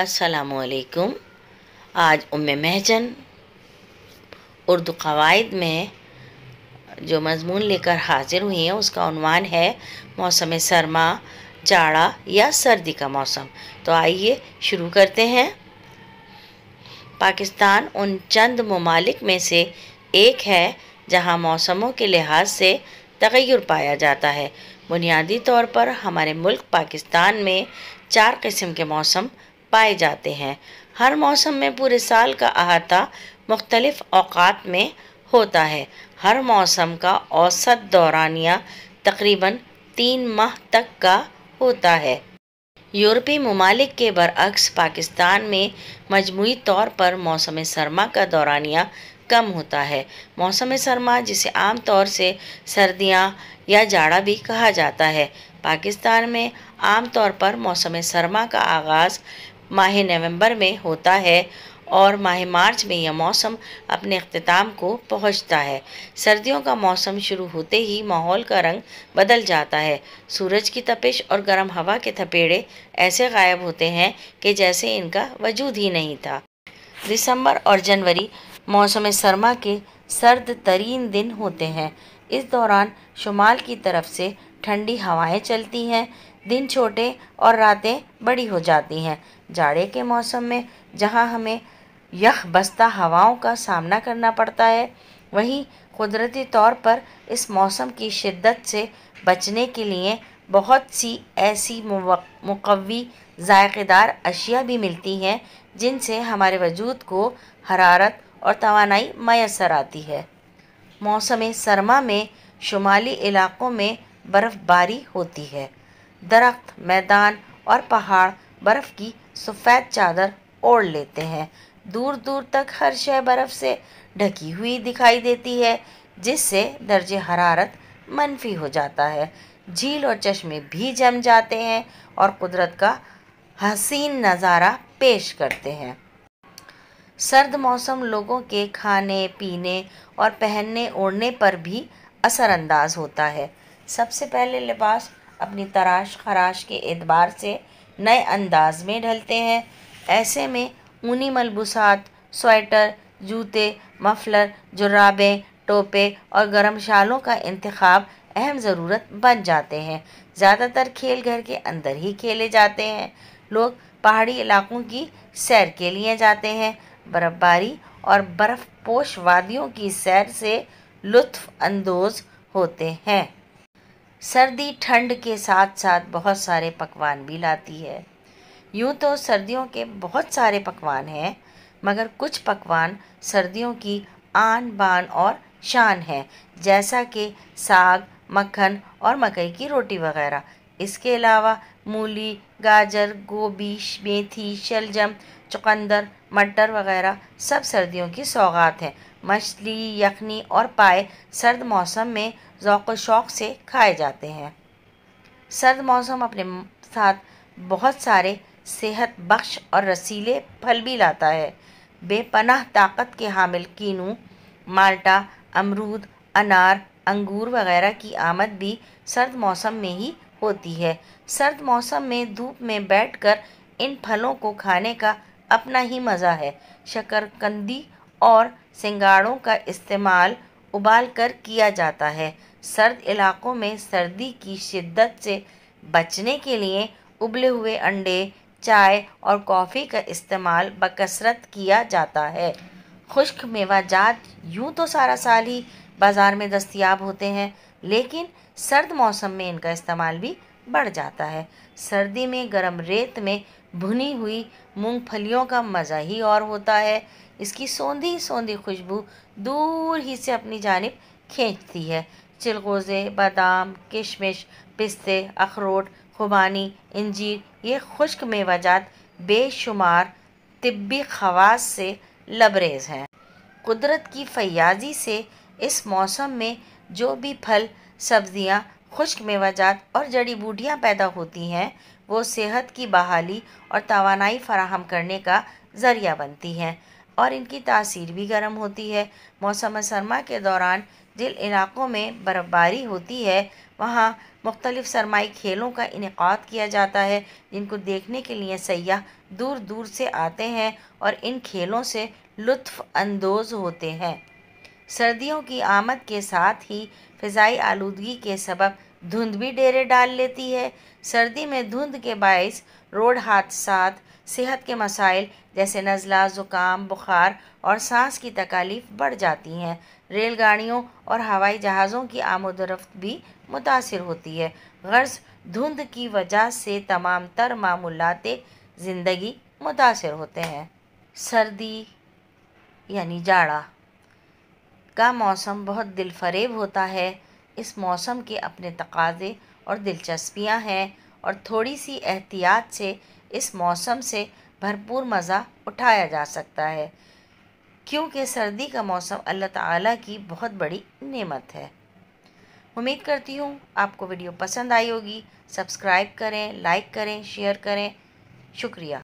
السلام علیکم آج ام مہجن اردو قواعد میں جو مضمون لے کر حاضر ہوئی ہیں اس کا عنوان ہے موسم سرما جاڑا یا سردی کا موسم تو آئیے شروع کرتے ہیں پاکستان ان چند ممالک میں سے ایک ہے جہاں موسموں کے لحاظ سے تغیر پایا جاتا ہے بنیادی طور پر ہمارے ملک پاکستان میں چار قسم کے موسم پائے جاتے ہیں ہر موسم میں پورے سال کا احاطہ مختلف اوقات میں ہوتا ہے ہر موسم کا اوسط دورانیہ تقریباً تین ماہ تک کا ہوتا ہے یورپی ممالک کے برعکس پاکستان میں مجموعی طور پر موسم سرما کا دورانیہ کم ہوتا ہے موسم سرما جسے عام طور سے سردیاں یا جاڑا بھی کہا جاتا ہے پاکستان میں عام طور پر موسم سرما کا آغاز ماہ نومبر میں ہوتا ہے اور ماہ مارچ میں یہ موسم اپنے اختتام کو پہنچتا ہے سردیوں کا موسم شروع ہوتے ہی ماحول کا رنگ بدل جاتا ہے سورج کی تپش اور گرم ہوا کے تھپیڑے ایسے غائب ہوتے ہیں کہ جیسے ان کا وجود ہی نہیں تھا دسمبر اور جنوری موسم سرما کے سرد ترین دن ہوتے ہیں اس دوران شمال کی طرف سے ٹھنڈی ہوائیں چلتی ہیں دن چھوٹے اور راتیں بڑی ہو جاتی ہیں جاڑے کے موسم میں جہاں ہمیں یخ بستہ ہواؤں کا سامنا کرنا پڑتا ہے وہیں قدرتی طور پر اس موسم کی شدت سے بچنے کے لیے بہت سی ایسی مقوی ذائقے دار اشیاء بھی ملتی ہیں جن سے ہمارے وجود کو حرارت اور توانائی میسر آتی ہے موسم سرما میں شمالی علاقوں میں برف باری ہوتی ہے درخت میدان اور پہاڑ برف کی سفید چادر اوڑھ لیتے ہیں دور دور تک ہر شے برف سے ڈھکی ہوئی دکھائی دیتی ہے جس سے درجہ حرارت منفی ہو جاتا ہے جھیل اور چشمے بھی جم جاتے ہیں اور قدرت کا حسین نظارہ پیش کرتے ہیں سرد موسم لوگوں کے کھانے پینے اور پہننے اوڑھنے پر بھی اثر انداز ہوتا ہے سب سے پہلے لباس اپنی تراش خراش کے اعتبار سے نئے انداز میں ڈھلتے ہیں ایسے میں اونی ملبوسات سویٹر جوتے مفلر جرابے ٹوپے اور گرم شالوں کا انتخاب اہم ضرورت بن جاتے ہیں زیادہ تر کھیل گھر کے اندر ہی کھیلے جاتے ہیں لوگ پہاڑی علاقوں کی سیر کے لیے جاتے ہیں برف باری اور برف پوش وادیوں کی سیر سے لطف اندوز ہوتے ہیں سردی ٹھنڈ کے ساتھ ساتھ بہت سارے پکوان بھی لاتی ہے یوں تو سردیوں کے بہت سارے پکوان ہیں مگر کچھ پکوان سردیوں کی آن بان اور شان ہیں جیسا کہ ساگ مکھن اور مکئی کی روٹی وغیرہ اس کے علاوہ مولی گاجر گوبھی میتھی شلجم چقندر مٹر وغیرہ سب سردیوں کی سوغات ہیں مچھلی یخنی اور پائے سرد موسم میں ذوق و شوق سے کھائے جاتے ہیں سرد موسم اپنے ساتھ بہت سارے صحت بخش اور رسیلے پھل بھی لاتا ہے بے پناہ طاقت کے حامل کینو مالٹا امرود انار انگور وغیرہ کی آمد بھی سرد موسم میں ہی ہوتی ہے سرد موسم میں دھوپ میں بیٹھ کر ان پھلوں کو کھانے کا اپنا ہی مزہ ہے شکر کندی اور سنگاڑوں کا استعمال ابال کر کیا جاتا ہے سرد علاقوں میں سردی کی شدت سے بچنے کے لیے ابلے ہوئے انڈے چائے اور کافی کا استعمال بکثرت کیا جاتا ہے خشک میوہ جات یوں تو سارا سال ہی بازار میں دستیاب ہوتے ہیں لیکن سرد موسم میں ان کا استعمال بھی بڑھ جاتا ہے سردی میں گرم ریت میں بھنی ہوئی مونگ پھلیوں کا مزہ ہی اور ہوتا ہے اس کی سوندھی سوندھی خوشبو دور ہی سے اپنی جانب کھینچتی ہے چلگوزے بادام کشمش پستے اخروٹ خوبانی انجیر یہ خشک جات بے شمار طبی خواص سے لبریز ہیں قدرت کی فیاضی سے اس موسم میں جو بھی پھل سبزیاں خشک میوجات اور جڑی بوٹیاں پیدا ہوتی ہیں وہ صحت کی بحالی اور توانائی فراہم کرنے کا ذریعہ بنتی ہیں اور ان کی تاثیر بھی گرم ہوتی ہے موسم سرما کے دوران جن علاقوں میں برف باری ہوتی ہے وہاں مختلف سرمائی کھیلوں کا انعقاد کیا جاتا ہے جن کو دیکھنے کے لیے سیاح دور دور سے آتے ہیں اور ان کھیلوں سے لطف اندوز ہوتے ہیں سردیوں کی آمد کے ساتھ ہی فضائی آلودگی کے سبب دھند بھی ڈیرے ڈال لیتی ہے سردی میں دھند کے باعث روڈ حادثات صحت کے مسائل جیسے نزلہ زکام بخار اور سانس کی تکالیف بڑھ جاتی ہیں ریل گاڑیوں اور ہوائی جہازوں کی آمد و رفت بھی متاثر ہوتی ہے غرض دھند کی وجہ سے تمام تر معمولات زندگی متاثر ہوتے ہیں سردی یعنی جاڑا کا موسم بہت دل فریب ہوتا ہے اس موسم کے اپنے تقاضے اور دلچسپیاں ہیں اور تھوڑی سی احتیاط سے اس موسم سے بھرپور مزہ اٹھایا جا سکتا ہے کیونکہ سردی کا موسم اللہ تعالیٰ کی بہت بڑی نعمت ہے امید کرتی ہوں آپ کو ویڈیو پسند آئی ہوگی سبسکرائب کریں لائک کریں شیئر کریں شکریہ